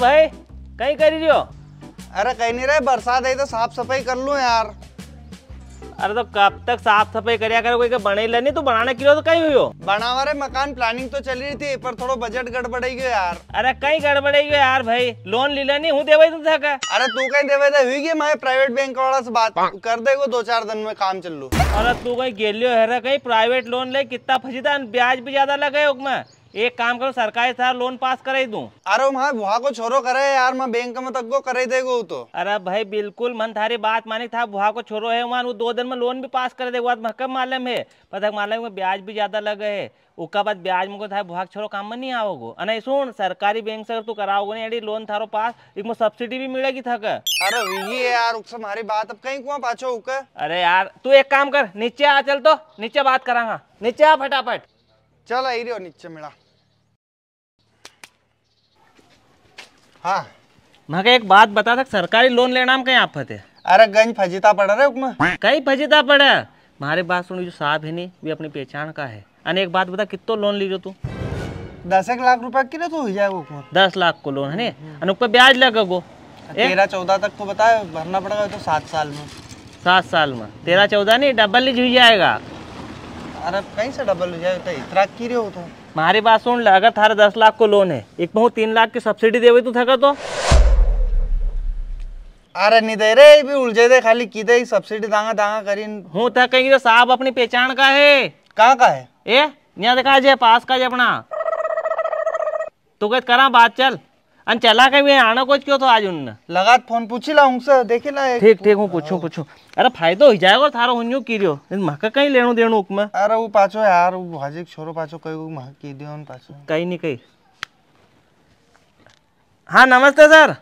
भाई कहीं कर रही हो अरे कहीं नहीं रहे बरसात आई तो साफ सफाई कर लू यार अरे तो कब तक साफ सफाई करिया करो कोई बने ही नहीं तो बनाने के लिए तो कहीं हुई हो बनावा रे मकान प्लानिंग तो चली रही थी पर थोड़ा बजट गड़बड़ेगी यार अरे कहीं गड़बड़ेगी यार भाई लोन ले लेनी हूँ देवे तुम सका अरे तू कहीं देवे तो हुई मैं प्राइवेट बैंक वाला से बात कर दे दो चार दिन में काम चल लू अरे तू कहीं गेलियो है कहीं प्राइवेट लोन ले कितना फंसी ब्याज भी ज्यादा लगे उसमें एक काम करो सरकारी सार लोन पास करे दू अरे मैं बुआ को छोरो करे यार मैं बैंक में तक कर देगा वो तो अरे भाई बिल्कुल मन थारी बात मानी था बुआ को छोरो है वहाँ दो दिन में लोन भी पास कर देगा महकम मालूम है पता मालूम है ब्याज भी ज्यादा लग है उसका बाद ब्याज में को था बुआ छोरो काम में नहीं आओगे अरे सुन सरकारी बैंक से अगर तू कराओगे ना यदि लोन थारो पास एक सब्सिडी भी मिलेगी थक अरे वही है यार उससे हमारी बात अब कहीं कुआ पाचो उके अरे यार तू एक काम कर नीचे आ चल तो नीचे बात करा हाँ। नीचे आ फटाफट चल आई रही नीचे मिला हाँ मैं एक बात बता था सरकारी लोन लेना कहीं आप फते अरे गंज फजीता पड़ा रहा है कहीं फजीता पड़ा मारे बात सुनो जो साहब है नी वे अपनी पहचान का है अने एक बात बता कितो लोन लीजो तू दस एक लाख रुपया किलो तो हो जाएगा दस लाख को लोन है नी अने पर ब्याज लगेगो तेरह चौदह तक तो बताए भरना पड़ेगा तो सात साल में सात साल में तेरह चौदह नहीं डबल ही जुड़ जाएगा अरे कहीं से डबल हो जाए तो इतना की रहे हो तुम मारे पास सुन अगर थारे दस लाख को लोन है एक बहुत तीन लाख की सब्सिडी देवे तू थका तो अरे नहीं दे रे भी उलझे दे खाली की दे सब्सिडी दांगा दांगा करी हूँ था कहीं तो साहब अपनी पहचान का है कहाँ का है ए यहाँ देखा जे पास का जे अपना तो कह करा बात चल अन चला के आना कुछ क्यों तो आज उन लगात तो फोन पूछी ला उनसे देखे ला ठीक ठीक हूँ पूछू पूछू अरे फायदो हो जाएगा थारो हुन्यो कीरियो महका कहीं लेनो देनो उक में अरे वो पाचो यार वो हाजी छोरो पाचो कहीं वो महक की दियो उन पाचो कहीं नहीं कहीं हाँ नमस्ते सर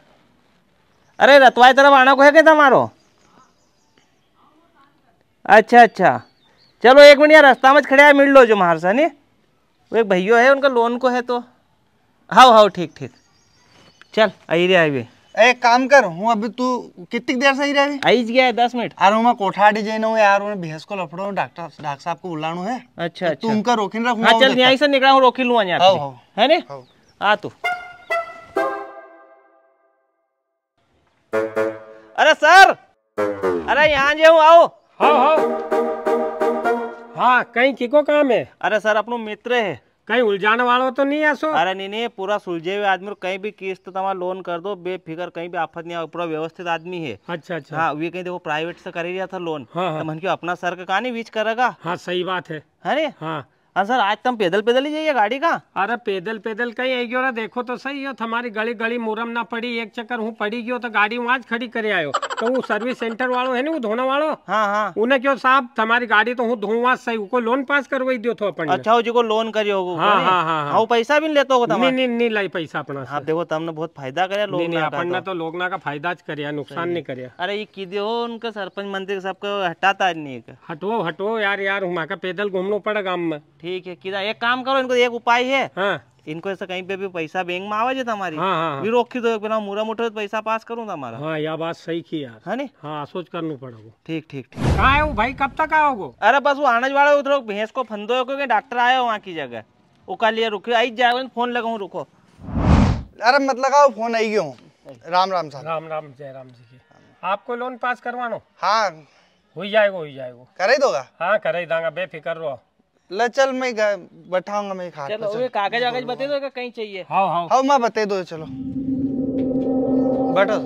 अरे रतवाई तरफ आना को है क्या तमारो अच्छा अच्छा चलो एक मिनट यार रास्ता में खड़े मिल लो जो महारसा नहीं वो एक भैया है उनका लोन को है तो हाँ हाँ ठीक ठीक चल आई रे आईवे ए काम कर हूँ अभी तू कितनी देर से ही रहे आईज गया है दस मिनट यार हूँ कोठाड़ी जाना हूँ यार उन्हें भैंस को लफड़ो डॉक्टर डॉक्टर साहब को बुलाना है अच्छा तो अच्छा उनका रोकिन रख हाँ चल यहीं से निकला हूँ रोकी लूँ यहाँ है ने आ तू अरे सर अरे यहाँ जाऊँ आओ हाँ हाँ हाँ कहीं किको काम है अरे सर अपनो मित्र है कहीं ઉલઝાણ वालों तो नहीं આશો अरे नहीं नहीं पूरा सुलझे हुए आदमी कहीं भी किस्त तो लोन कर दो बेफिकर कहीं भी आफत नहीं पूरा व्यवस्थित आदमी है अच्छा अच्छा हाँ वे कहीं देखो प्राइवेट से कर रहा था लोन हाँ, हाँ। तो मन अपना सर का कहानी बीच करेगा हाँ सही बात है अरे हाँ हाँ सर आज तुम पैदल पैदल ही जाइए गाड़ी का अरे पैदल पैदल कहीं आई गयो ना देखो तो सही हो तुम्हारी गली गली मुरम ना पड़ी एक चक्कर हूँ पड़ी गयो तो गाड़ी वहाँ खड़ी करे आयो तो वो सर्विस सेंटर वालों है ना वो धोना वालों हाँ हाँ उन्हें क्यों साहब तुम्हारी गाड़ी तो हूँ धोवा सही उको लोन पास करवाई दियो थो तो अपन अच्छा जी को लोन करियो हो हाँ हाँ हाँ हाँ पैसा भी लेतो हो नहीं नहीं नहीं लाई पैसा अपना हाँ देखो तुमने बहुत फायदा करे लोग नहीं अपन ने तो, तो लोग ना का फायदा ज करिया नुकसान नहीं करिया अरे ये की हो उनका सरपंच मंत्री साहब को हटाता नहीं हटवो हटवो यार यार हमारा पैदल घूमना पड़ा गाँव में ठीक है किधर एक काम करो इनको एक उपाय है हाँ ઇનકો એસે કઈ પે ભી પૈસા બેંક માં આવે છે भी હા હા વી રોકી દો પેલા મોરા મોટો પૈસા પાસ કरूं તમારા હા યા વાત સહી કી યાર है ને हाँ, हाँ, हाँ।, हाँ सोच करना पड़ेगा ठीक ठीक ठीक कहाँ आए वो भाई कब तक आओगे अरे बस वो आनज वाले उधर भैंस को फंदो है क्योंकि डॉक्टर आया वहाँ की जगह वो उसका लिए रुके आई जाओ फोन लगाऊँ रुको अरे मत लगाओ फोन आई गयो राम राम साहब राम राम जय राम जी की आपको लोन पास करवानो हाँ हो जाएगा हो जाएगा कर ही दोगा हाँ ही दांगा बेफिक्र रहो ले चल मैं बैठाऊंगा मैं खा चलो वे कागज वागज बता दो कहीं चाहिए हां हां हां मैं बता दो चलो बैठो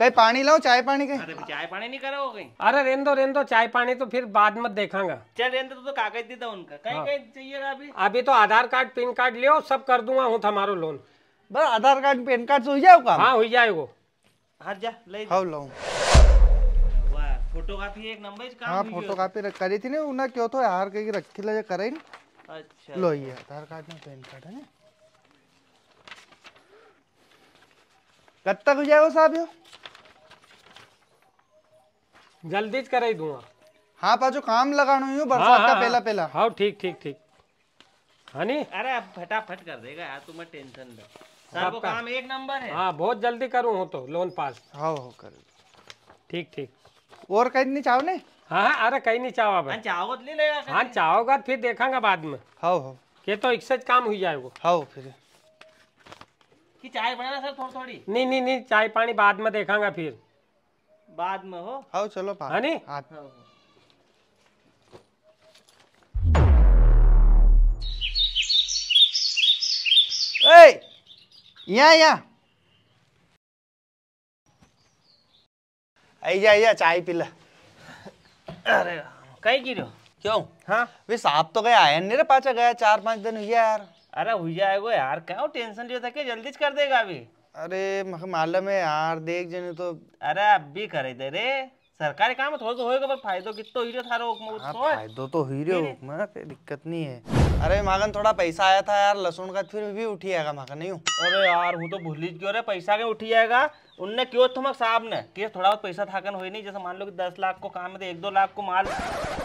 कहीं पानी लाओ चाय पानी के अरे चाय पानी नहीं करो कहीं अरे रेन दो रेन दो चाय पानी तो फिर बाद में देखांगा चल रेन दो तो, कागज दे दो उनका कहीं हाँ। कहीं चाहिएगा अभी अभी तो आधार कार्ड पैन कार्ड लियो सब कर दूंगा हूं तुम्हारा लोन बस आधार कार्ड पैन कार्ड से हो जाएगा हां हो जाएगा हर जा ले हां लाऊं फोटोकॉपी एक नंबर જ કામ હા ફોટોકોપી કરી હતી ને ઉના કયો તો હાર કઈ રખેલા જે કરાઈ અચ્છા कार्ड યે આધાર કાર્ડ ને कब तक हो जाएगा साहब यो जल्दी कराई दूंगा हाँ पाजो काम लगाना हूँ हाँ, बरसात हाँ, का हाँ, पहला हाँ। पहला हाँ ठीक ठीक ठीक हाँ अरे अब फटाफट कर देगा यार तुम्हें टेंशन दो साहब काम एक नंबर है हाँ बहुत जल्दी करूँ हो तो लोन पास हाँ हो कर ठीक ठीक और कहीं नहीं चाहो ने हाँ, हाँ अरे कहीं नहीं चाहो हाँ, चाहो तो हाँ चाहोगा तो फिर देखांगा बाद में हाँ हाँ के तो एक सच काम हुई जाएगा वो हाँ फिर कि चाय बनाना सर थोड़ थोड़ी नहीं नहीं नहीं चाय पानी बाद में देखांगा फिर बाद में हो हाँ चलो हाँ नहीं हाँ ए यहाँ यहाँ आइजा आइजा चाय पी अरे कहीं गिर क्यों हाँ वे साहब तो गया है नहीं रे पाचा गया चार पांच दिन हुई यार अरे हुई है वो यार क्या टेंशन जो था कि जल्दी कर देगा अभी अरे मालूम है यार देख जने तो अरे अब भी करे दे रे सरकारी काम थोड़ा तो होएगा पर फायदो कितो ही रहो थारो फायदो तो ही रहो हाँ, तो दिक्कत नहीं है अरे मागन थोड़ा पैसा आया था यार लसुन का फिर भी उठी आएगा मागन नहीं अरे यार वो तो भूल क्यों रे पैसा के उठी आएगा उनने क्यों थमक साहब ने कि थोड़ा बहुत पैसा थाकन हुई नहीं जैसे मान लो कि दस लाख को काम है तो एक दो लाख को माल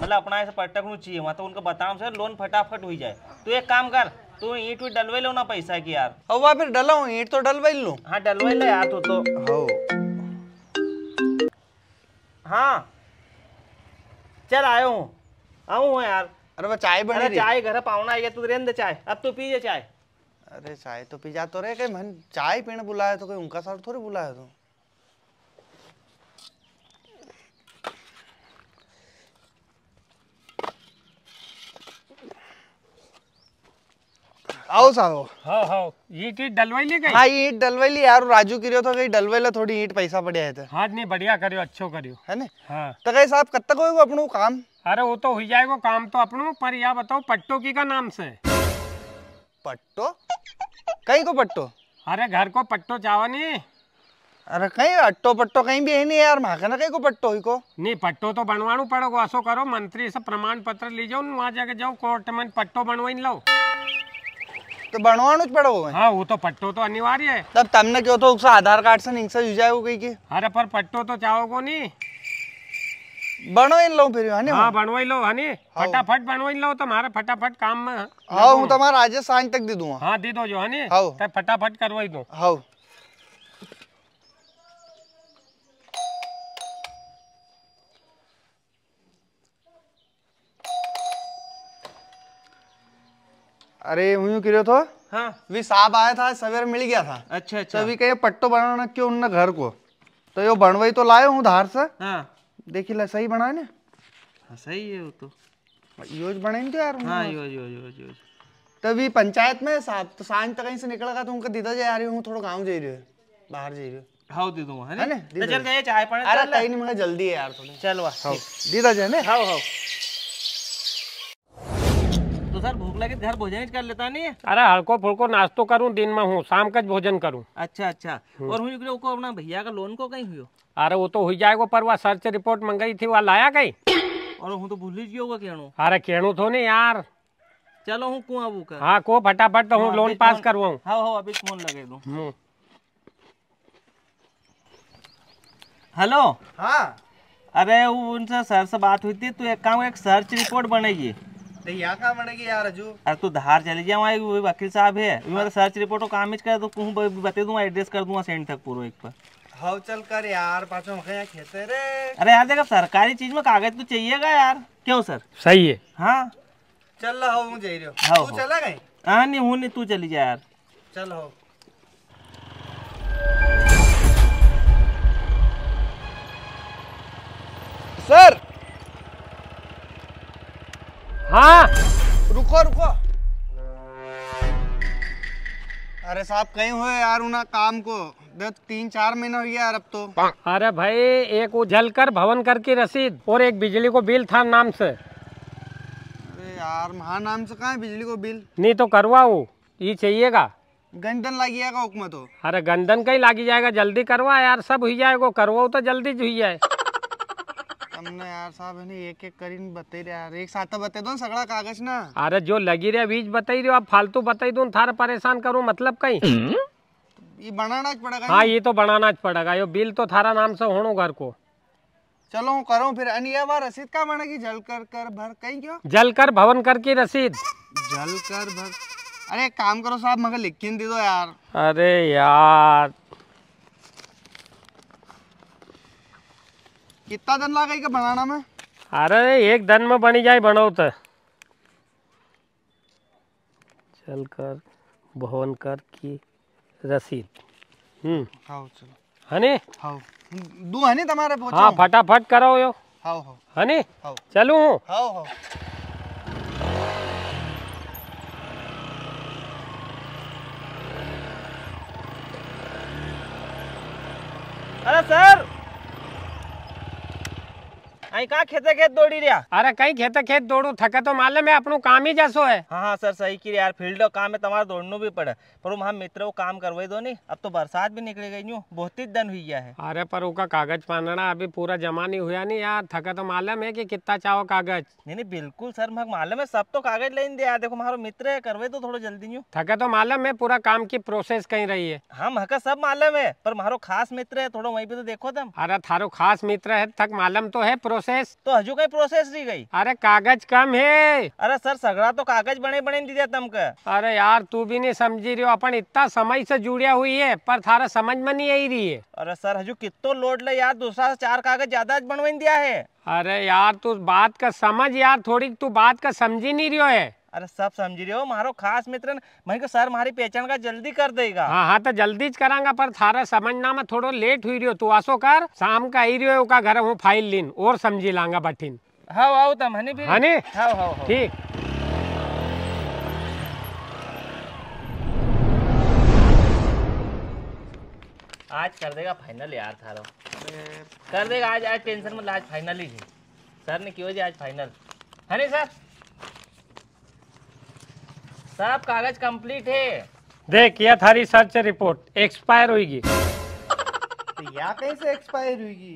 मतलब अपना ऐसे पटकनू चाहिए वहाँ तो उनको बताऊँ सर लोन फटाफट हुई जाए तो एक काम कर तू ईट वीट डलवा लो ना पैसा की यार हवा फिर डलाऊ ईट तो डलवा ही लू हाँ डलवाई लो यार तू तो हाँ चल आयो हूँ आऊँ यार अरे वो चाय बनी चाय घर पावना आई है तू तो रेंद चाय अब तू तो पीजे चाय अरे चाय तो पी जा तो रे कहीं मन चाय पीने बुलाया तो कोई उनका सर थोड़ी बुलाया तो आओ साहो हाँ हाँ ईट ईट डलवाई ली गई हाँ ईट डलवाई ली यार राजू करियो तो कहीं डलवाई थोड़ी ईट पैसा बढ़िया है तो हाँ नहीं बढ़िया करियो अच्छो करियो है ना हाँ तो कहीं साहब कब तक होएगा अपनो काम अरे वो तो हो जाएगा काम तो अपनो पर यह बताओ पट्टो की का नाम से पट्टो कहीं को पट्टो अरे घर को पट्टो चावा नहीं अरे कहीं अट्टो पट्टो कहीं भी है नहीं यार महाकना कहीं को पट्टो ही को नहीं पट्टो तो बनवा पड़ेगा ऐसो करो मंत्री से प्रमाण पत्र ली जाओ वहाँ जाके जाओ कोर्ट में पट्टो बनवाई लो तो बनवा पड़ोगे हाँ वो तो पट्टो तो अनिवार्य है तब तमने क्यों तो उसका आधार कार्ड से निंसा यूज हो गई की अरे पर पट्टो तो चाहोगो नहीं बनवाई लो फिर हां हां बनवाई लो हनी हाँ हाँ। फटाफट बनवाई लो तो मारे फटाफट काम में आओ हाँ। हूं तुम्हारा आज सांझ तक दे दूंगा हां दे दो जो हनी तो फटाफट करवाई दो हां अरे हुयो करियो तो हां वे साहब आया था सवेरे मिल गया था अच्छा तो अच्छा तभी कहे पट्टो बनाना क्यों उन घर को तो यो बनवाई तो लाये हूं धार से हां देखिए लसाई बना ना हाँ सही है वो तो योज बने तो यार हाँ योज योज योज योज तभी पंचायत में साहब तो सांझ तक तो कहीं से निकल गया तो उनका दीदा जा रही हूँ थोड़ा गांव जा रही है बाहर जा रही है हाँ दीदो दूंगा है ना तो चल गए चाय पानी अरे कहीं नहीं मगर जल्दी है यार थोड़ी चल वाह दीदा जाने हाँ हाँ लगे घर भोजन कर लेता नहीं अरे हल्को फुल्को नाश्तो करूँ दिन में हूँ शाम का भोजन करूँ अच्छा अच्छा हम्म। और हुई को अपना भैया का लोन को कहीं हुई अरे वो तो हुई जाएगा पर वह सर्च रिपोर्ट मंगाई थी वह लाया गई और हूँ तो भूल होगा केणु अरे केणु तो नहीं यार चलो हूँ कुआ वो कर हाँ को फटाफट तो हूँ लोन पास करवाऊ हाँ हाँ अभी फोन लगे दो हेलो हाँ अरे उनसे सर से बात हुई थी तो एक काम एक सर्च रिपोर्ट बनेगी यहाँ यार तू धार चले जाए वकील साहब है सर्च रिपोर्ट को काम कर तो कहूँ बता दूँ एड्रेस कर दूंगा सेंड तक पूरा एक पर हाउ चल कर यार पाचों खेते रे अरे यार देख सरकारी चीज में कागज तो चाहिएगा यार क्यों सर सही है हाँ चल रहा हूँ हाँ तू चला गई हाँ नहीं हूँ नहीं तू चली जा यार चल हो सर हाँ रुको रुको अरे साहब कहीं हुए यार उना काम को दस तीन चार महीना हो गया अब तो अरे भाई एक उजल कर भवन कर की रसीद और एक बिजली को बिल था नाम से अरे यार महा नाम से कहा है बिजली को बिल नहीं तो करवाओ ये चाहिएगा गंदन लगी जाएगा हुक्म तो अरे गंदन का ही लागी जाएगा जल्दी करवा यार सब हुई जाएगा करवाओ तो जल्दी हुई जाए તમને યાર સાહેબ એને एक એક કરીને બતાવી રહ્યા યાર એક સાથે બતાવી દો ને સગળા કાગજ ના અરે જો લગી રહ્યા બીજ બતાવી દો આપ ફालतू બતાવી દો ને ये बनाना पड़ेगा हाँ ये तो बनाना पड़ेगा यो बिल तो थारा नाम से हो घर को चलो करो फिर बार रसीद का बनेगी जल कर कर भर कहीं क्यों जल कर भवन कर की रसीद जल कर भर अरे काम करो साहब मगर लिख के दे दो यार अरे यार कितना दिन लगेगा बनाना में अरे एक दिन में बनी जाए बनाओ तो चल कर भवन कर की रसीद हम्म हाँ चलो हने हाँ दो हने तुम्हारे पहुंचे हाँ फटाफट करो यो हाँ हाँ हने हाँ चलूं हाँ हाँ अरे सर અહીં खेत दौड़ी ખેત अरे कहीं અરે खेत ખેતે ખેત तो થકે તો માલે काम ही જશો है हाँ, હા સર સહી કી યાર ફિલ્ડ काम है तुम्हारा दौड़नो भी पड़े पर हम मित्रों काम करवाई दो नहीं अब तो बरसात भी निकल गई यूँ बहुत ही दिन हुई है अरे पर उसका कागज पाना अभी पूरा जमा नहीं हुआ नहीं यार थके तो मालूम है की कितना चाहो कागज नहीं नहीं बिल्कुल सर मैं मालूम है सब तो कागज ले दिया देखो हमारा मित्र है करवाई तो थोड़ा जल्दी यूँ थके तो मालूम है पूरा काम की प्रोसेस कहीं रही है हाँ महका सब मालूम है पर मारो खास मित्र है थोड़ा वही पे तो देखो तुम अरे थारो खास मित्र है थक मालूम तो है प्रोसेस प्रोसेस तो हजू कई प्रोसेस રહી गई अरे कागज कम है अरे सर सगड़ा तो कागज बने बने दीजिए तुमको अरे यार तू भी नहीं समझी रही हो अपन इतना समय से जुड़िया हुई है पर थारा समझ में नहीं आई रही है अरे सर हजू कितो लोड ले यार दूसरा चार कागज ज्यादा बनवा दिया है अरे यार तू बात का समझ यार थोड़ी तू बात का समझी नहीं रही है अरे सब समझ रहे हो मारो खास मित्र मैं को सर मारी पहचान का जल्दी कर देगा हाँ हाँ तो जल्दी करांगा पर थारा समझना में थोड़ो लेट हुई रही हो तू आसो कर शाम का आई रही हो का घर हूँ फाइल लीन और समझी लांगा बठिन हाँ आओ तम हनी भी हनी हाँ हाँ ठीक आज कर देगा फाइनल यार थारो कर देगा आज आज टेंशन मत आज फाइनल ही सर ने क्यों जी आज फाइनल हनी सर सब कागज कंप्लीट है देख यह था रिसर्च रिपोर्ट एक्सपायर हुईगी तो या कैसे एक्सपायर होगी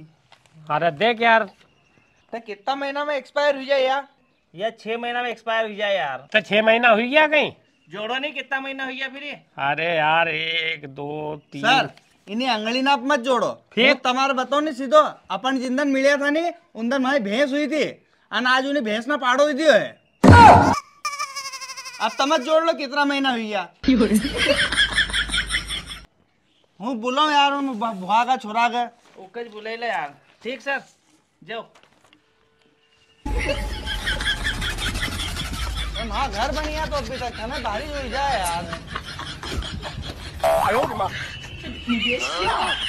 अरे देख यार तो कितना महीना में एक्सपायर हो जाए यार या छह महीना में एक्सपायर हो जाए यार तो छह महीना हुई गया कहीं जोड़ो नहीं कितना महीना हो फिर अरे यार एक दो तीन सर इन्हें अंगली नाप मत जोड़ो फिर तुम्हारे बताओ नहीं सीधो अपन जिंदन मिले था नहीं उन दिन हमारी भैंस हुई थी और आज उन्हें भैंस ना पाड़ो दी है अब समझ जोड़ लो कितना महीना हुई हूँ बोलो यार भागा छोरा गए ओके बुले ले यार ठीक सर जाओ हाँ घर बढ़िया तो अभी तक हमें बारिश हुई जाए यार